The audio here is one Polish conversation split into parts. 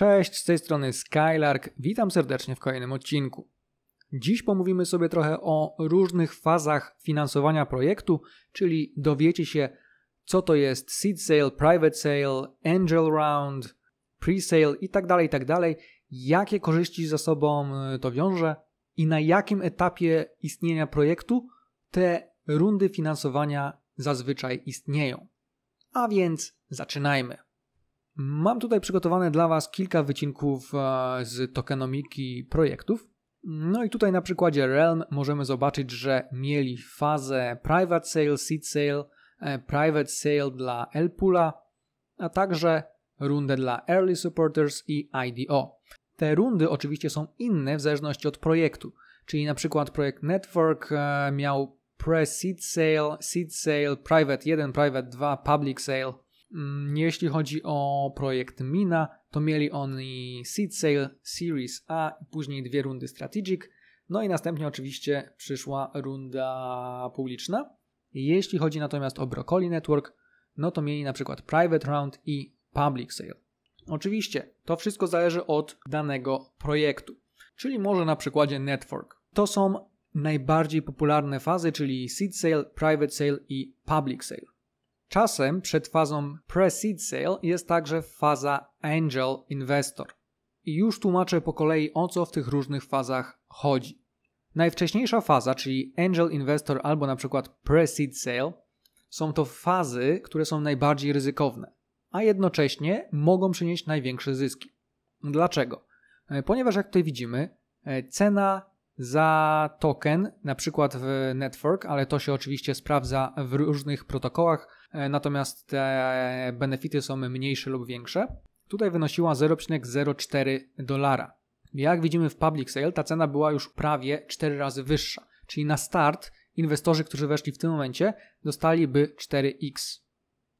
Cześć, z tej strony Skylark, witam serdecznie w kolejnym odcinku. Dziś pomówimy sobie trochę o różnych fazach finansowania projektu, czyli dowiecie się, co to jest seed sale, private sale, angel round, pre-sale itd., tak itd., tak jakie korzyści ze sobą e, to wiąże i na jakim etapie istnienia projektu te rundy finansowania zazwyczaj istnieją. A więc zaczynajmy. Mam tutaj przygotowane dla Was kilka wycinków e, z tokenomiki projektów. No i tutaj na przykładzie Realm możemy zobaczyć, że mieli fazę private sale, seed sale, e, private sale dla Elpula, a także rundę dla early supporters i IDO. Te rundy oczywiście są inne w zależności od projektu, czyli na przykład projekt Network e, miał pre-seed sale, seed sale, private 1, private 2, public sale – Mm, jeśli chodzi o projekt Mina, to mieli oni Seed Sale Series A, później dwie rundy Strategic, no i następnie oczywiście przyszła runda publiczna. Jeśli chodzi natomiast o Broccoli Network, no to mieli na przykład Private Round i Public Sale. Oczywiście to wszystko zależy od danego projektu, czyli może na przykładzie Network. To są najbardziej popularne fazy, czyli Seed Sale, Private Sale i Public Sale. Czasem przed fazą pre-seed sale jest także faza angel investor. I już tłumaczę po kolei o co w tych różnych fazach chodzi. Najwcześniejsza faza, czyli angel investor albo na przykład pre-seed sale, są to fazy, które są najbardziej ryzykowne, a jednocześnie mogą przynieść największe zyski. Dlaczego? E, ponieważ jak tutaj widzimy, e, cena za token, na przykład w network, ale to się oczywiście sprawdza w różnych protokołach, E, natomiast te benefity są mniejsze lub większe. Tutaj wynosiła 0,04 dolara. Jak widzimy w public sale, ta cena była już prawie 4 razy wyższa, czyli na start inwestorzy, którzy weszli w tym momencie, dostaliby 4x.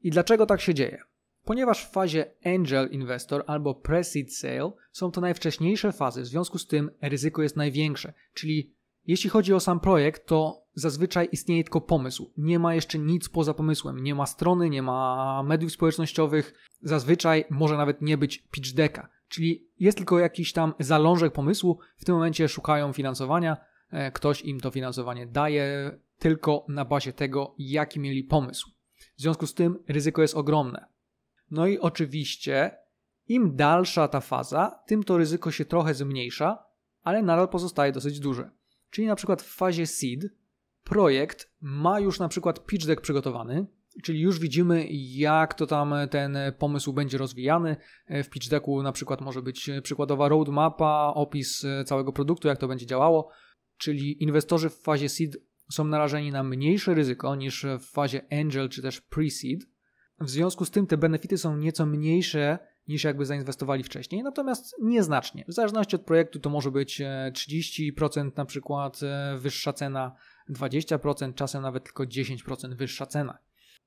I dlaczego tak się dzieje? Ponieważ w fazie angel investor albo pre-seed sale są to najwcześniejsze fazy, w związku z tym ryzyko jest największe, czyli jeśli chodzi o sam projekt, to zazwyczaj istnieje tylko pomysł. Nie ma jeszcze nic poza pomysłem. Nie ma strony, nie ma mediów społecznościowych. Zazwyczaj może nawet nie być pitch decka, czyli jest tylko jakiś tam zalążek pomysłu. W tym momencie szukają finansowania, e, ktoś im to finansowanie daje tylko na bazie tego, jaki mieli pomysł. W związku z tym ryzyko jest ogromne. No i oczywiście, im dalsza ta faza, tym to ryzyko się trochę zmniejsza, ale nadal pozostaje dosyć duże. Czyli na przykład w fazie seed projekt ma już na przykład pitch deck przygotowany, czyli już widzimy, jak to tam ten pomysł będzie rozwijany. W pitch decku na przykład może być przykładowa roadmapa, opis całego produktu, jak to będzie działało, czyli inwestorzy w fazie seed są narażeni na mniejsze ryzyko niż w fazie angel czy też pre-seed. W związku z tym te benefity są nieco mniejsze niż jakby zainwestowali wcześniej, natomiast nieznacznie. W zależności od projektu to może być 30% e, na przykład e, wyższa cena 20%, czasem nawet tylko 10% wyższa cena.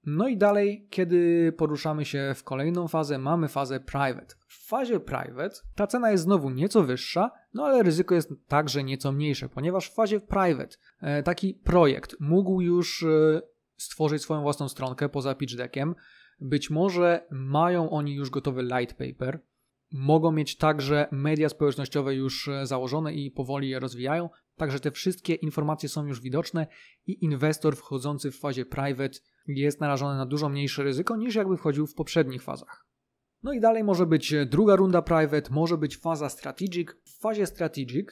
No i dalej, kiedy poruszamy się w kolejną fazę, mamy fazę private. W fazie private ta cena jest znowu nieco wyższa, no ale ryzyko jest także nieco mniejsze, ponieważ w fazie private e, taki projekt mógł już e, stworzyć swoją własną stronkę poza pitch deckiem. Być może mają oni już gotowy light paper, mogą mieć także media społecznościowe już e, założone i powoli je rozwijają, Także te wszystkie informacje są już widoczne i inwestor wchodzący w fazie private jest narażony na dużo mniejsze ryzyko niż jakby wchodził w poprzednich fazach. No i dalej może być druga runda private, może być faza strategic. W fazie strategic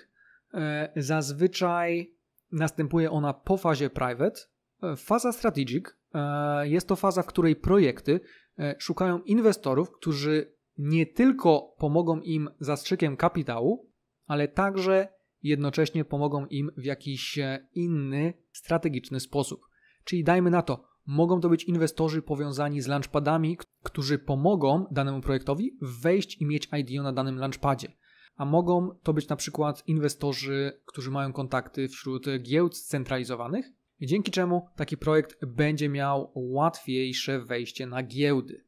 e, zazwyczaj następuje ona po fazie private. E, faza strategic e, jest to faza, w której projekty e, szukają inwestorów, którzy nie tylko pomogą im zastrzykiem kapitału, ale także jednocześnie pomogą im w jakiś e, inny, strategiczny sposób. Czyli dajmy na to, mogą to być inwestorzy powiązani z launchpadami, którzy pomogą danemu projektowi wejść i mieć IDO na danym launchpadzie. A mogą to być na przykład inwestorzy, którzy mają kontakty wśród giełd scentralizowanych, dzięki czemu taki projekt będzie miał łatwiejsze wejście na giełdy.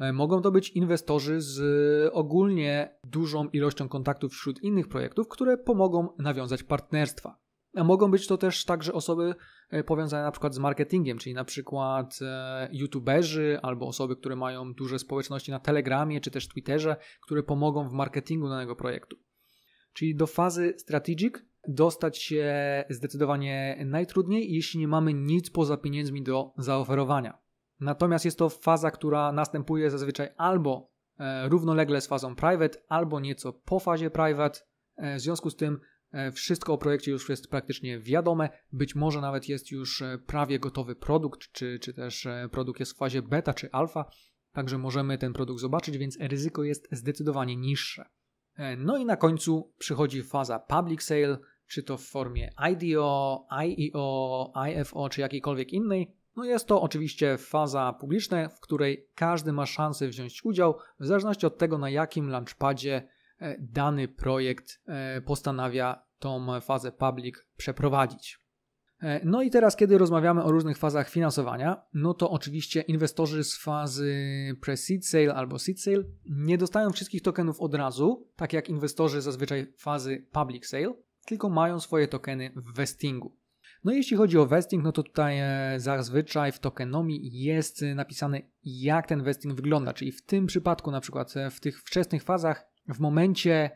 E, mogą to być inwestorzy z e, ogólnie dużą ilością kontaktów wśród innych projektów, które pomogą nawiązać partnerstwa. A e, mogą być to też także osoby powiązane na przykład z marketingiem, czyli na przykład youtuberzy albo osoby, które mają duże społeczności na Telegramie czy też Twitterze, które pomogą w marketingu danego projektu. Czyli do fazy strategic dostać się zdecydowanie najtrudniej, jeśli nie mamy nic poza pieniędzmi do zaoferowania. Natomiast jest to faza, która następuje zazwyczaj albo e, równolegle z fazą private, albo nieco po fazie private. E, w związku z tym e, wszystko o projekcie już jest praktycznie wiadome, być może nawet jest już prawie gotowy produkt, czy, czy też produkt jest w fazie beta czy alfa, także możemy ten produkt zobaczyć, więc ryzyko jest zdecydowanie niższe. No i na końcu przychodzi faza public sale, czy to w formie IDO, IEO, IFO, czy jakiejkolwiek innej, no jest to oczywiście faza publiczna, w której każdy ma szansę wziąć udział, w zależności od tego, na jakim launchpadzie e, dany projekt e, postanawia tą fazę public przeprowadzić. E, no i teraz, kiedy rozmawiamy o różnych fazach finansowania, no to oczywiście inwestorzy z fazy pre-seed sale albo seed sale nie dostają wszystkich tokenów od razu, tak jak inwestorzy zazwyczaj fazy public sale, tylko mają swoje tokeny w vestingu. No jeśli chodzi o vesting, no to tutaj e, zazwyczaj w tokenomii jest e, napisane jak ten vesting wygląda, czyli w tym przypadku na przykład e, w tych wczesnych fazach w momencie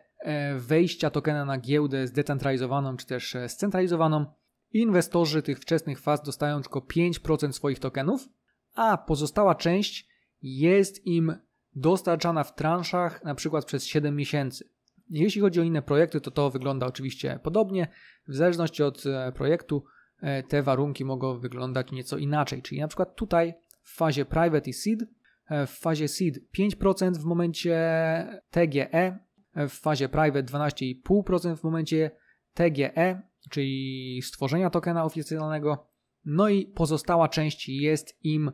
wejścia tokena na giełdę zdecentralizowaną czy też scentralizowaną, inwestorzy tych wczesnych faz dostają tylko 5% swoich tokenów, a pozostała część jest im dostarczana w transzach na przykład przez 7 miesięcy. Jeśli chodzi o inne projekty, to to wygląda oczywiście podobnie. W zależności od e, projektu e, te warunki mogą wyglądać nieco inaczej. Czyli na przykład tutaj w fazie private i seed, e, w fazie seed 5% w momencie TGE, w fazie private 12,5% w momencie TGE, czyli stworzenia tokena oficjalnego. No i pozostała część jest im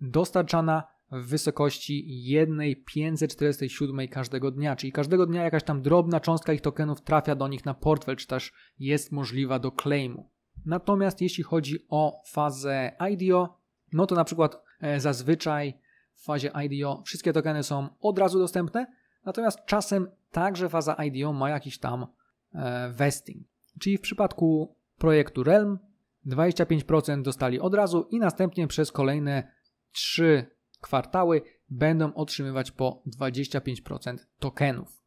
dostarczana w wysokości 1,547 każdego dnia, czyli każdego dnia jakaś tam drobna cząstka ich tokenów trafia do nich na portfel, czy też jest możliwa do claimu. Natomiast jeśli chodzi o fazę IDO, no to na przykład e, zazwyczaj w fazie IDO wszystkie tokeny są od razu dostępne, natomiast czasem także faza IDO ma jakiś tam e, vesting. Czyli w przypadku projektu Realm 25% dostali od razu i następnie przez kolejne 3 kwartały będą otrzymywać po 25% tokenów.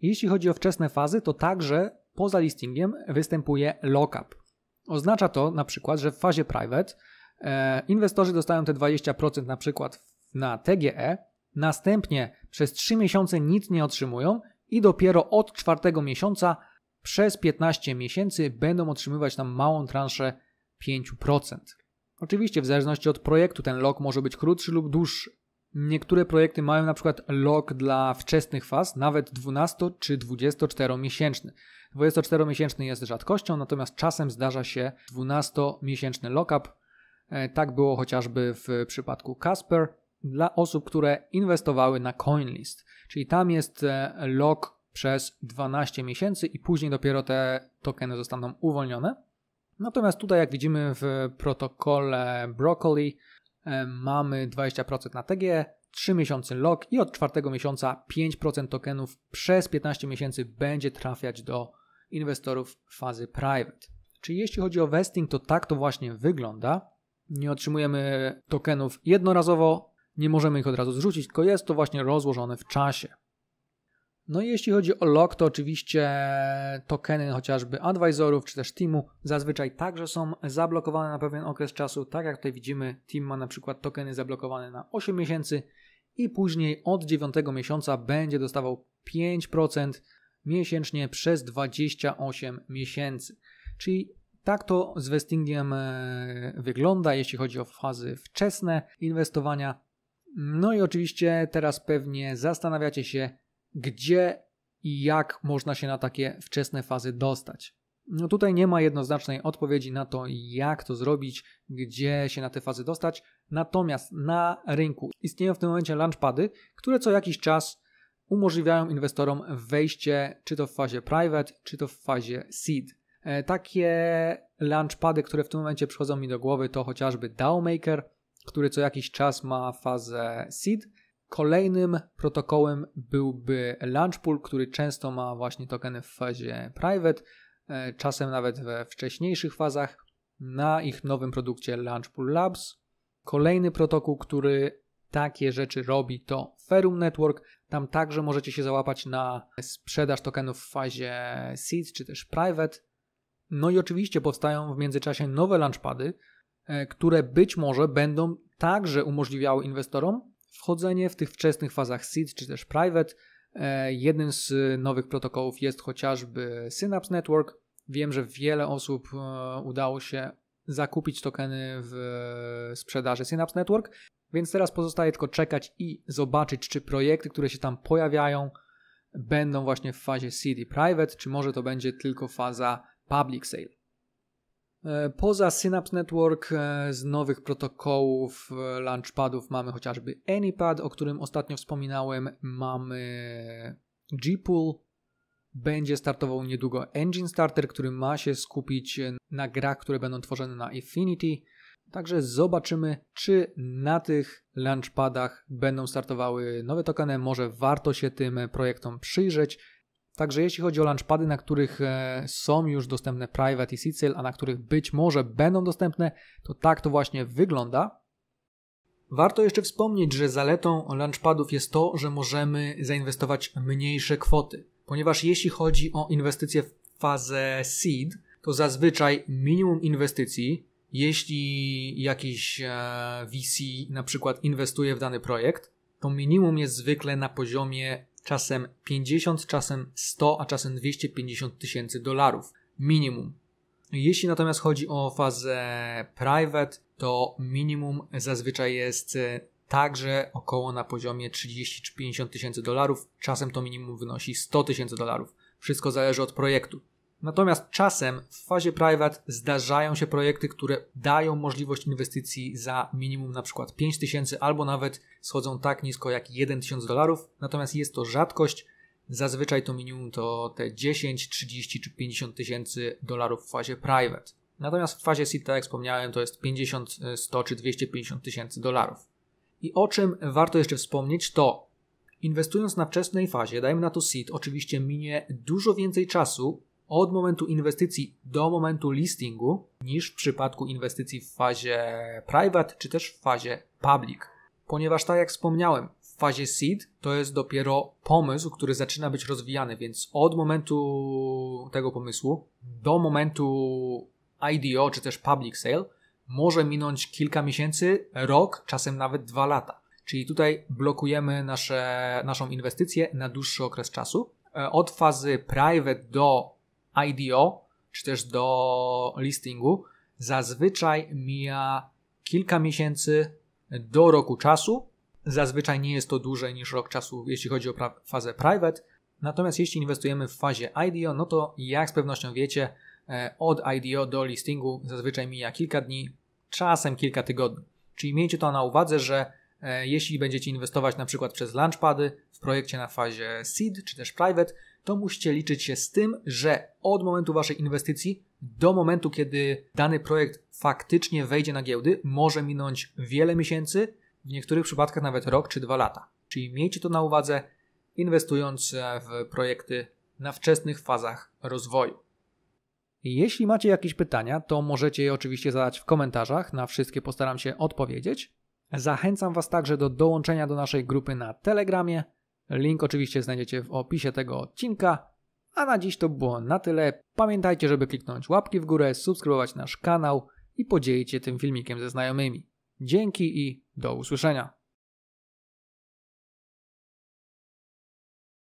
Jeśli chodzi o wczesne fazy, to także poza listingiem występuje lockup. Oznacza to na przykład, że w fazie private e, inwestorzy dostają te 20% na przykład na TGE, następnie przez 3 miesiące nic nie otrzymują i dopiero od czwartego miesiąca przez 15 miesięcy będą otrzymywać tam małą transzę 5%. Oczywiście w zależności od projektu ten lock może być krótszy lub dłuższy. Niektóre projekty mają na przykład lock dla wczesnych faz, nawet 12 czy 24 miesięczny. 24 miesięczny jest rzadkością, natomiast czasem zdarza się 12 miesięczny lockup. E, tak było chociażby w przypadku Casper dla osób, które inwestowały na CoinList. Czyli tam jest e, lock przez 12 miesięcy i później dopiero te tokeny zostaną uwolnione. Natomiast tutaj, jak widzimy w protokole Broccoli, e, mamy 20% na TG, 3 miesiące lock i od 4 miesiąca 5% tokenów przez 15 miesięcy będzie trafiać do inwestorów fazy private. Czyli jeśli chodzi o vesting, to tak to właśnie wygląda. Nie otrzymujemy tokenów jednorazowo, nie możemy ich od razu zrzucić, tylko jest to właśnie rozłożone w czasie. No i jeśli chodzi o lock, to oczywiście tokeny chociażby advisorów czy też teamu zazwyczaj także są zablokowane na pewien okres czasu. Tak jak tutaj widzimy, team ma na przykład tokeny zablokowane na 8 miesięcy i później od 9 miesiąca będzie dostawał 5% miesięcznie przez 28 miesięcy. Czyli tak to z vestingiem e, wygląda, jeśli chodzi o fazy wczesne inwestowania. No i oczywiście teraz pewnie zastanawiacie się, gdzie i jak można się na takie wczesne fazy dostać. No tutaj nie ma jednoznacznej odpowiedzi na to, jak to zrobić, gdzie się na te fazy dostać. Natomiast na rynku istnieją w tym momencie launchpady, które co jakiś czas umożliwiają inwestorom wejście czy to w fazie private, czy to w fazie seed. E, takie launchpady, które w tym momencie przychodzą mi do głowy, to chociażby Maker, który co jakiś czas ma fazę seed Kolejnym protokołem byłby Pool, który często ma właśnie tokeny w fazie private, e, czasem nawet we wcześniejszych fazach, na ich nowym produkcie Pool Labs. Kolejny protokół, który takie rzeczy robi, to Ferum Network. Tam także możecie się załapać na sprzedaż tokenów w fazie seed czy też private. No i oczywiście powstają w międzyczasie nowe launchpady, e, które być może będą także umożliwiały inwestorom wchodzenie w tych wczesnych fazach SID czy też Private. E, jednym z e, nowych protokołów jest chociażby Synapse Network. Wiem, że wiele osób e, udało się zakupić tokeny w sprzedaży Synapse Network, więc teraz pozostaje tylko czekać i zobaczyć, czy projekty, które się tam pojawiają, będą właśnie w fazie CD Private, czy może to będzie tylko faza Public Sale. E, poza Synapse Network e, z nowych protokołów e, launchpadów mamy chociażby AnyPad, o którym ostatnio wspominałem, mamy Gpool, będzie startował niedługo Engine Starter, który ma się skupić na grach, które będą tworzone na Infinity. Także zobaczymy, czy na tych launchpadach będą startowały nowe tokeny. Może warto się tym projektom przyjrzeć. Także jeśli chodzi o launchpady, na których e, są już dostępne Private i Sicil, a na których być może będą dostępne, to tak to właśnie wygląda. Warto jeszcze wspomnieć, że zaletą launchpadów jest to, że możemy zainwestować mniejsze kwoty, ponieważ jeśli chodzi o inwestycje w fazę seed, to zazwyczaj minimum inwestycji, jeśli jakiś e, VC na przykład inwestuje w dany projekt, to minimum jest zwykle na poziomie czasem 50, czasem 100, a czasem 250 tysięcy dolarów minimum. Jeśli natomiast chodzi o fazę private, to minimum zazwyczaj jest e, także około na poziomie 30 czy 50 tysięcy dolarów, czasem to minimum wynosi 100 tysięcy dolarów. Wszystko zależy od projektu. Natomiast czasem w fazie private zdarzają się projekty, które dają możliwość inwestycji za minimum na przykład 5 tysięcy albo nawet schodzą tak nisko jak 1 tysiąc dolarów. Natomiast jest to rzadkość. Zazwyczaj to minimum to te 10, 30 czy 50 tysięcy dolarów w fazie private. Natomiast w fazie seed, tak jak wspomniałem, to jest 50, 100 czy 250 tysięcy dolarów. I o czym warto jeszcze wspomnieć, to inwestując na wczesnej fazie, dajmy na to seed, oczywiście minie dużo więcej czasu od momentu inwestycji do momentu listingu niż w przypadku inwestycji w fazie private czy też w fazie public. Ponieważ tak jak wspomniałem, w fazie seed to jest dopiero pomysł, który zaczyna być rozwijany, więc od momentu tego pomysłu do momentu IDO czy też public sale może minąć kilka miesięcy, rok, czasem nawet dwa lata. Czyli tutaj blokujemy nasze, naszą inwestycję na dłuższy okres czasu. E, od fazy private do IDO czy też do listingu zazwyczaj mija kilka miesięcy do roku czasu. Zazwyczaj nie jest to dłużej niż rok czasu, jeśli chodzi o pra- fazę private. Natomiast jeśli inwestujemy w fazie IDO, no to jak z pewnością wiecie, e, od IDO do listingu zazwyczaj mija kilka dni, czasem kilka tygodni. Czyli miejcie to na uwadze, że e, jeśli będziecie inwestować na przykład przez launchpady w projekcie na fazie seed czy też private, to musicie liczyć się z tym, że od momentu waszej inwestycji do momentu, kiedy dany projekt faktycznie wejdzie na giełdy, może minąć wiele miesięcy, w niektórych przypadkach nawet rok czy dwa lata. Czyli miejcie to na uwadze, inwestując w projekty na wczesnych fazach rozwoju. Jeśli macie jakieś pytania, to możecie je oczywiście zadać w komentarzach, na wszystkie postaram się odpowiedzieć. Zachęcam Was także do dołączenia do naszej grupy na Telegramie. Link oczywiście znajdziecie w opisie tego odcinka. A na dziś to było na tyle. Pamiętajcie, żeby kliknąć łapki w górę, subskrybować nasz kanał i podzielić się tym filmikiem ze znajomymi. Dzięki i do usłyszenia.